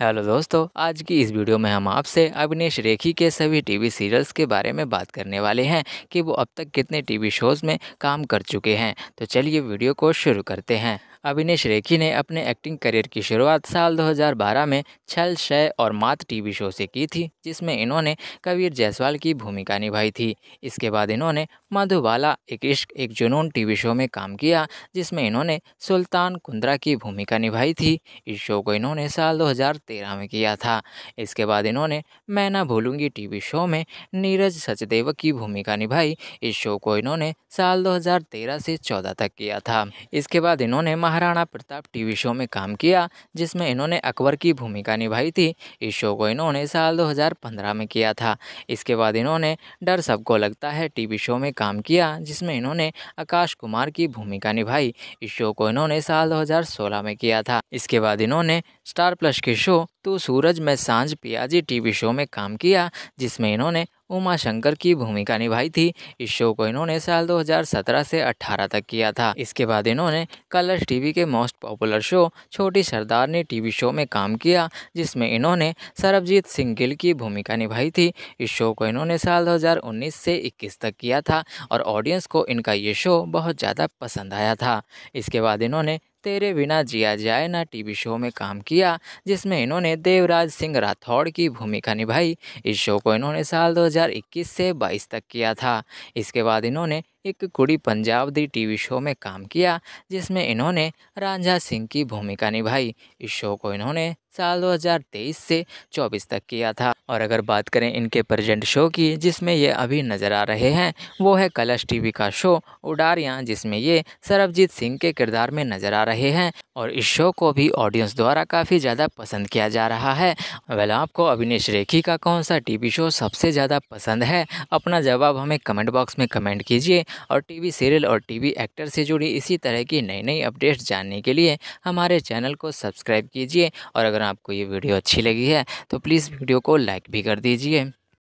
hello दोस्तों आज की इस वीडियो में हम आपसे अविनेश रेखी के सभी टीवी सीरियल्स के बारे में बात करने वाले हैं कि वो अब तक कितने टीवी शोज़ में काम कर चुके हैं तो चलिए वीडियो को शुरू करते हैं अविनेश रेखी ने अपने एक्टिंग करियर की शुरुआत साल 2012 में छल शय और मात टीवी शो से की थी जिसमें इन्होंने कबीर जायसवाल की भूमिका निभाई थी इसके बाद इन्होंने मधुबाला एक इश्क एक जुनून टीवी शो में काम किया जिसमें इन्होंने सुल्तान कुंद्रा की भूमिका निभाई थी इस शो को इन्होंने साल दो में किया था इसके बाद इन्होंने मैं ना भूलूंगी टीवी शो में नीरज सचदेव की भूमिका निभाई इस शो को इन्होंने साल 2013 से 14 तक किया था इसके बाद इन्होंने महाराणा प्रताप टीवी शो में काम किया जिसमें इन्होंने अकबर की भूमिका निभाई थी इस शो को इन्होंने साल 2015 में किया था इसके बाद इन्होंने डर सबको लगता है टीवी शो में काम किया जिसमें इन्होंने आकाश कुमार की भूमिका निभाई इस शो को इन्होंने साल दो में किया था इसके बाद इन्होंने स्टार प्लस के शो तो सूरज में सांझ पियाजी टीवी शो में काम किया जिसमें इन्होंने उमा शंकर की भूमिका निभाई थी इस शो को इन्होंने साल 2017 से 18 तक किया था इसके बाद इन्होंने कलर्स टीवी के most popular show Choti Sardar ने टीवी शो में काम किया जिसमें इन्होंने सरबजीत सिंह गिल की भूमिका निभाई थी इस शो को इन्होंने साल 2019 से 21 तक किया था और ऑडियंस को इनका ये शो बहुत ज़्यादा पसंद आया था इसके बाद इन्होंने तेरे बिना जिया जाए ना टीवी शो में काम किया जिसमें इन्होंने देवराज सिंह राठौड़ की भूमिका निभाई इस शो को इन्होंने साल 2021 से 22 तक किया था इसके बाद इन्होंने एक कुड़ी पंजाब दी टीवी शो में काम किया जिसमें इन्होंने रांझा सिंह की भूमिका निभाई इस शो को इन्होंने साल 2023 से 24 तक किया था और अगर बात करें इनके प्रेजेंट शो की जिसमें ये अभी नज़र आ रहे हैं वो है कलश टीवी का शो उडारियाँ जिसमें ये सरबजीत सिंह के किरदार में नज़र आ रहे हैं और इस शो को भी ऑडियंस द्वारा काफ़ी ज़्यादा पसंद किया जा रहा है वेल आपको अभिनेश रेखी का कौन सा टी शो सबसे ज़्यादा पसंद है अपना जवाब हमें कमेंट बॉक्स में कमेंट कीजिए और टी सीरियल और टी एक्टर से जुड़ी इसी तरह की नई नई अपडेट्स जानने के लिए हमारे चैनल को सब्सक्राइब कीजिए और अगर अगर आपको ये वीडियो अच्छी लगी है तो प्लीज़ वीडियो को लाइक भी कर दीजिए